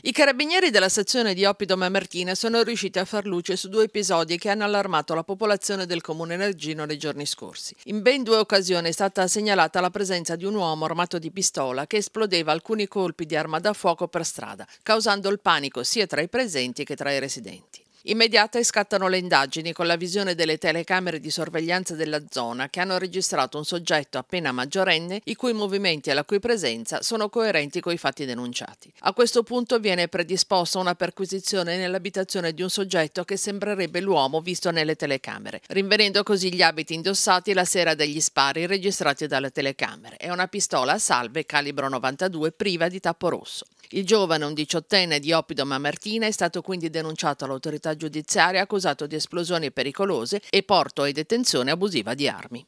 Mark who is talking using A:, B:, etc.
A: I carabinieri della sezione di Oppido Mamertina sono riusciti a far luce su due episodi che hanno allarmato la popolazione del comune Nergino nei giorni scorsi. In ben due occasioni è stata segnalata la presenza di un uomo armato di pistola che esplodeva alcuni colpi di arma da fuoco per strada, causando il panico sia tra i presenti che tra i residenti. Immediate scattano le indagini con la visione delle telecamere di sorveglianza della zona che hanno registrato un soggetto appena maggiorenne i cui movimenti e la cui presenza sono coerenti con i fatti denunciati. A questo punto viene predisposta una perquisizione nell'abitazione di un soggetto che sembrerebbe l'uomo visto nelle telecamere, rinvenendo così gli abiti indossati la sera degli spari registrati dalle telecamere È una pistola a salve calibro 92 priva di tappo rosso. Il giovane, un diciottenne di Opido Mamertina, è stato quindi denunciato all'autorità giudiziaria accusato di esplosioni pericolose e porto e detenzione abusiva di armi.